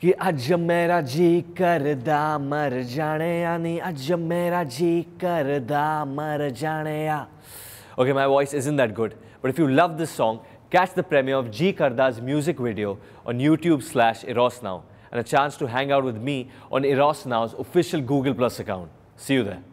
कि अज मेरा जी करदा मर जाने या अज मेरा जी करदा मर जाने या okay my voice is in that good but if you love this song catch the premiere of Jee Karda's music video on YouTube slash Eros now and a chance to hang out with me on Eros now's official Google plus account see you there